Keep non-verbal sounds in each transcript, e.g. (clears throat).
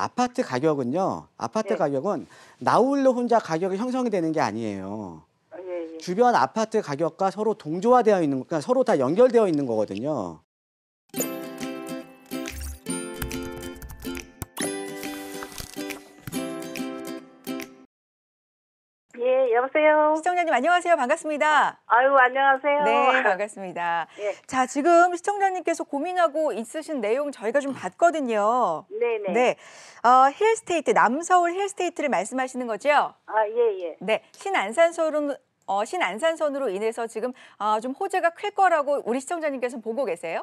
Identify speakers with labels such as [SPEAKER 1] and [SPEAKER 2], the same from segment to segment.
[SPEAKER 1] 아파트 가격은요. 아파트 예. 가격은 나홀로 혼자 가격이 형성이 되는 게 아니에요. 아, 예, 예. 주변 아파트 가격과 서로 동조화되어 있는 그러니까 서로 다 연결되어 있는 거거든요. 여보세요. 시청자님 안녕하세요. 반갑습니다. 아, 아유 안녕하세요. 네 (laughs) 반갑습니다. 예. 자 지금 시청자님께서 고민하고 있으신 내용 저희가 좀 봤거든요. 네네. 네. 어, 힐스테이트 남서울 힐스테이트를 말씀하시는 거죠? 아 예예. 예. 네 신안산서울은 어, 신안산선으로 인해서 지금 어, 좀 호재가 클 거라고 우리 시청자님께서 보고 계세요?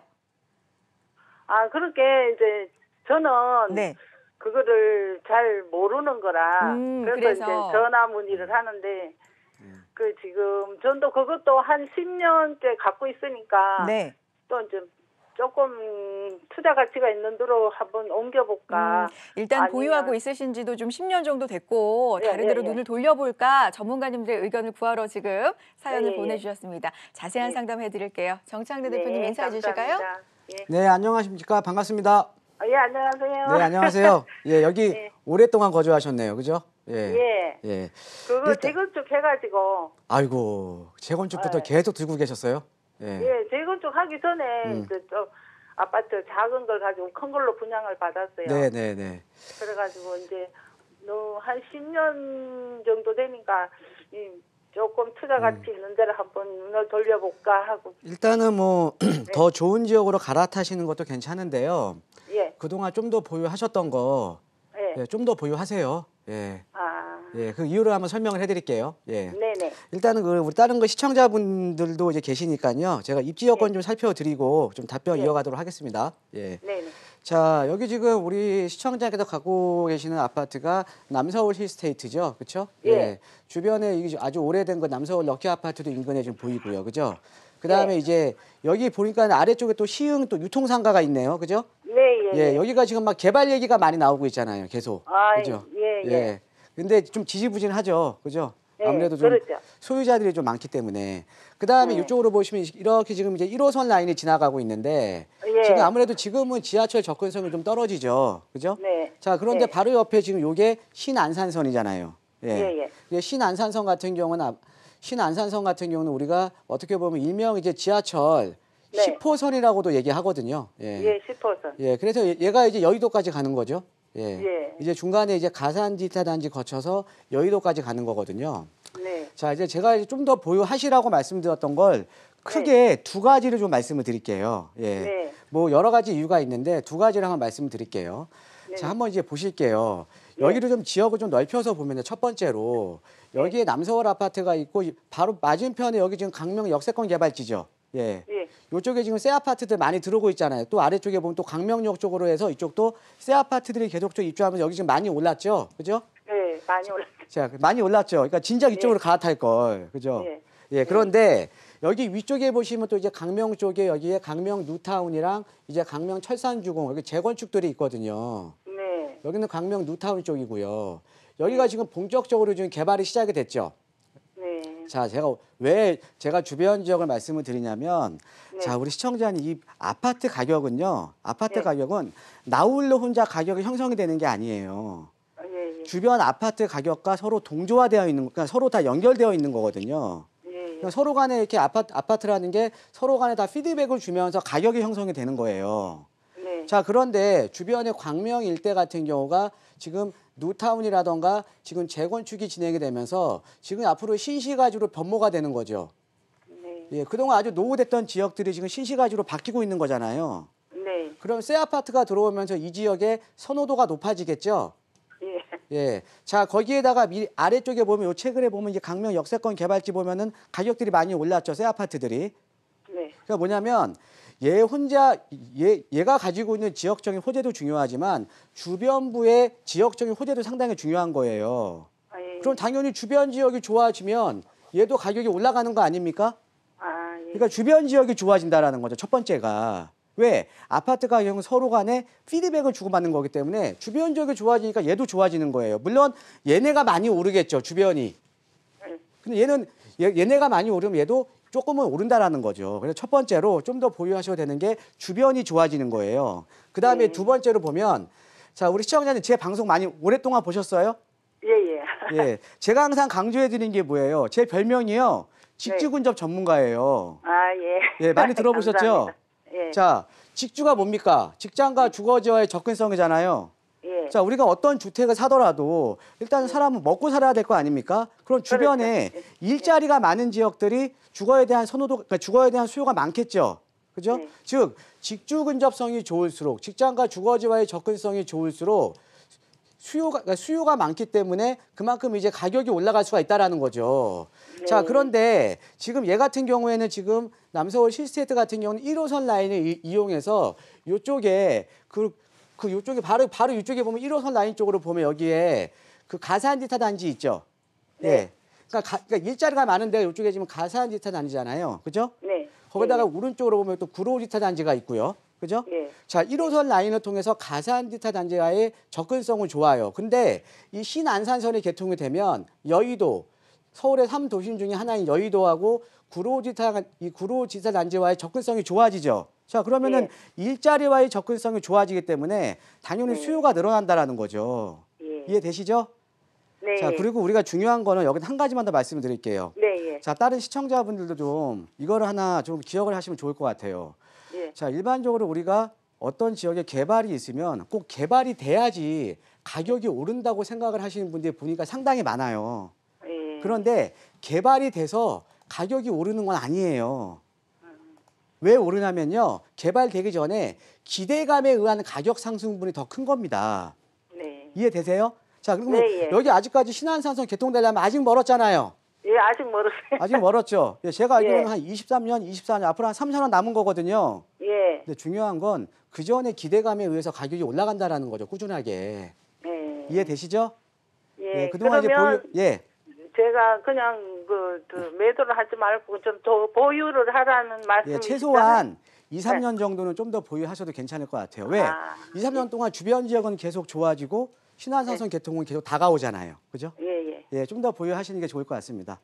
[SPEAKER 1] 아 그렇게 이제 저는 네. 그거를 잘 모르는 거라 음, 그래서, 그래서, 이제 전화 문의를 하는데 음. 그 지금 전도 그것도 한 10년째 갖고 있으니까 네. 또 이제 조금 투자 가치가 있는 데로 한번 옮겨볼까. 음, 일단 아니면... 보유하고 있으신지도 좀 10년 정도 됐고 예, 다른 예, 데로 예, 예. 눈을 돌려볼까 전문가님들의 의견을 구하러 지금 사연을 예, 예, 보내주셨습니다. 자세한 상담해드릴게요. 정창대 네, 대표님 인사해 감사합니다. 주실까요? 네, 안녕하십니까. 반갑습니다. 예, 안녕하세요. 네, 안녕하세요. (laughs) 예, 여기 네. 오랫동안 거주하셨네요. 그죠? 예. 예. 예. 그거 일단- 재건축 해가지고, 아이고, 재건축부터 예. 계속 들고 계셨어요? 예. 예, 재건축 하기 전에, 음. 이제 좀, 아파트 작은 걸 가지고 큰 걸로 분양을 받았어요. 네, 네, 네. 그래가지고, 이제, 한 10년 정도 되니까, 이 조금 투자 음. 가치 있는 데를 한번 눈을 돌려볼까 하고, 일단은 뭐더 (clears throat) 네. 좋은 지역으로 갈아타시는 것도 괜찮은데요. 그동안 좀 더 보유하셨던 거 네. 예, 좀더 보유하세요. 예. 아. 예, 그 이유를 한번 설명을 해드릴게요. 예. 네네. 일단은 그 우리 다른 거 그 시청자분들도 이제 계시니까요. 제가 입지 여건 네. 좀 살펴드리고 좀 답변 네. 이어가도록 하겠습니다. 예. 네네. 자, 여기 지금 우리 시청자께서 갖고 계시는 아파트가 남서울 힐스테이트죠. 그쵸 예. 예. 주변에 아주 오래된 그 남서울 럭키 아파트도 인근에 좀 보이고요. 그죠? 그다음에 예. 이제 여기 보니까 아래쪽에 또 시흥 또 유통상가가 있네요. 그죠? 예, 예, 예. 여기가 지금 막 개발 얘기가 많이 나오고 있잖아요. 계속. 아, 예, 그죠? 예, 예. 예. 근데 좀 지지부진하죠. 그죠? 네, 아무래도 좀 그렇죠. 소유자들이 좀 많기 때문에 그다음에 네. 이쪽으로 보시면 이렇게 지금 이제 1호선 라인이 지나가고 있는데 예. 지금 아무래도 지금은 지하철 접근성이 좀 떨어지죠. 그죠? 네. 자, 그런데 네. 바로 옆에 지금 요게 신안산선이잖아요. 예. 예, 예. 신안산선 같은 경우는 신안산선 같은 경우는 우리가 어떻게 보면 일명 이제 지하철 네. 10호선이라고도 얘기하거든요. 예. 예, 10호선. 예, 그래서 얘가 이제 여의도까지 가는 거죠. 예. 예. 이제 중간에 이제 가산 디타 단지 거쳐서 여의도까지 가는 거거든요. 네. 자, 이제 제가 이제 좀더 보유하시라고 말씀드렸던 걸 크게 네. 두 가지를 좀 말씀을 드릴게요. 예. 네. 뭐 여러 가지 이유가 있는데 두 가지를 한번 말씀을 드릴게요. 네. 자, 한번 이제 보실게요. 네. 여기를 좀 지역을 좀 넓혀서 보면 첫 번째로 네. 여기에 남서울 아파트가 있고 바로 맞은편에 여기 지금 강명 역세권 개발지죠. 예. 예. 이쪽에 지금 새 아파트들 많이 들어오고 있잖아요. 또 아래쪽에 보면 또강명역 쪽으로 해서 이쪽도 새 아파트들이 계속적 입주하면서 여기 지금 많이 올랐죠. 그죠? 네, 많이 올랐죠. 자, 많이 올랐죠. 그러니까 진작 네. 이쪽으로 네. 갈아탈 걸. 그죠? 네. 예, 그런데 여기 위쪽에 보시면 또 이제 강명 쪽에 여기에 강명 누타운이랑 이제 강명 철산주공 여기 재건축들이 있거든요. 네. 여기는 강명 누타운 쪽이고요. 여기가 네. 지금 본격적으로 지금 개발이 시작이 됐죠. 자, 제가 왜 제가 주변 지역을 말씀을 드리냐면 네. 자, 우리 시청자님 이 아파트 가격은요. 아파트 네. 가격은 나홀로 혼자 가격이 형성이 되는 게 아니에요. 아, 예, 예. 주변 아파트 가격과 서로 동조화되어 있는 그러니까 서로 다 연결되어 있는 거거든요. 예, 예. 그러니까 서로 간에 이렇게 아파트, 아파트라는 게 서로 간에 다 피드백을 주면서 가격이 형성이 되는 거예요. 자 그런데 주변의 광명 일대 같은 경우가 지금 누타운이라던가 지금 재건축이 진행이 되면서 지금 앞으로 신시가지로 변모가 되는 거죠. 네. 예, 그동안 아주 노후됐던 지역들이 지금 신시가지로 바뀌고 있는 거잖아요. 네. 그럼 새 아파트가 들어오면서 이 지역의 선호도가 높아지겠죠? 예. 예. 자, 거기에다가 미, 아래쪽에 보면 요 최근에 보면 이제 강명 역세권 개발지 보면은 가격들이 많이 올랐죠. 새 아파트들이. 네. 그러니까 뭐냐면 얘 혼자 얘, 얘가 가지고 있는 지역적인 호재도 중요하지만 주변부의 지역적인 호재도 상당히 중요한 거예요. 아, 예. 그럼 당연히 주변 지역이 좋아지면 얘도 가격이 올라가는 거 아닙니까? 아, 예. 그러니까 주변 지역이 좋아진다라는 거죠. 첫 번째가. 왜? 아파트 가격은 서로 간에 피드백을 주고받는 거기 때문에 주변 지역이 좋아지니까 얘도 좋아지는 거예요. 물론 얘네가 많이 오르겠죠, 주변이. 예. 근데 얘는 얘네가 많이 오르면 얘도 조금은 오른다라는 거죠. 그래서 첫 번째로 좀 더 보유하셔야 되는 게 주변이 좋아지는 거예요. 그 다음에 네. 음. 두 번째로 보면 자 우리 시청자님 제 방송 많이 오랫동안 보셨어요? 예예. 예. 예. (laughs) 예. 제가 항상 강조해 드린게 뭐예요? 제 별명이요. 직주근접 네. 전문가예요. 아 예. 예 많이 (laughs) 들어보셨죠? 예. 자 직주가 뭡니까? 직장과 음. 주거지와의 접근성이잖아요. 네. 자 우리가 어떤 주택을 사더라도 일단 네. 사람은 먹고 살아야 될 거 아닙니까? 그럼 그렇죠. 주변에 그렇죠. 일자리가 많은 지역들이 주거에 대한 선호도, 그러니까 주거에 대한 수요가 많겠죠. 그죠? 네. 즉 직주 근접성이 좋을수록 직장과 주거지와의 접근성이 좋을수록 수요가 그러니까 수요가 많기 때문에 그만큼 이제 가격이 올라갈 수가 있다라는 거죠. 네. 자 그런데 지금 얘 같은 경우에는 지금 남서울 실스테이트 같은 경우는 1호선 라인을 이, 용해서 이쪽에 그그 요쪽에 바로 바로 이쪽에 보면 1호선 라인 쪽으로 보면 여기에 그 가산디타 단지 있죠. 네. 예. 그러니까, 가, 그러니까 일자리가 많은데 이쪽에 지금 가산디타 단지잖아요. 그죠? 네. 거기다가 네. 오른쪽으로 보면 또 구로디타 단지가 있고요. 그죠? 네. 자, 1호선 라인을 통해서 가산디타 단지와의 접근성은 좋아요. 근데 이 신안산선이 개통이 되면 여의도, 서울의 삼도심 중에 하나인 여의도하고 구로지타, 이 구로지타 단지와의 접근성이 좋아지죠. 자 그러면은 예. 일자리와의 접근성이 좋아지기 때문에 당연히 네. 수요가 늘어난다라는 거죠. 예. 이해되시죠? 네. 자 그리고 우리가 중요한 거는 여기 한 가지만 더 말씀을 드릴게요. 네. 예. 자 다른 시청자분들도 좀 이거를 하나 좀 기억을 하시면 좋을 것 같아요. 예. 자 일반적으로 우리가 어떤 지역에 개발이 있으면 꼭 개발이 돼야지 가격이 오른다고 생각을 하시는 분들이 보니까 상당히 많아요. 예. 그런데 개발이 돼서 가격이 오르는 건 아니에요. 왜 오르냐면요. 개발되기 전에 기대감에 의한 가격 상승분이 더 큰 겁니다. 네. 이해되세요? 자, 그럼 네, 예. 여기 아직까지 신한산성 개통되려면 아직 멀었잖아요. 예, 아직 멀었어요. 아직 멀었죠. (laughs) 예, 제가 알기로는 예. 한 23년, 24년, 앞으로 한 3년 남은 거거든요. 예. 근데 중요한 건 그 전에 기대감에 의해서 가격이 올라간다라는 거죠, 꾸준하게. 네. 예. 이해되시죠? 예. 그동안 이제 보유, 예. 제가 그냥 그, 그 매도를 하지 말고 좀 더 보유를 하라는 예, 말씀이 예, 최소한 이삼년 네. 정도는 좀 더 보유하셔도 괜찮을 것 같아요. 왜? 2, 아, 3년 예. 동안 주변 지역은 계속 좋아지고 신한산성 개통은 네. 계속 다가오잖아요. 그죠? 예, 예. 예, 좀 더 보유하시는 게 좋을 것 같습니다.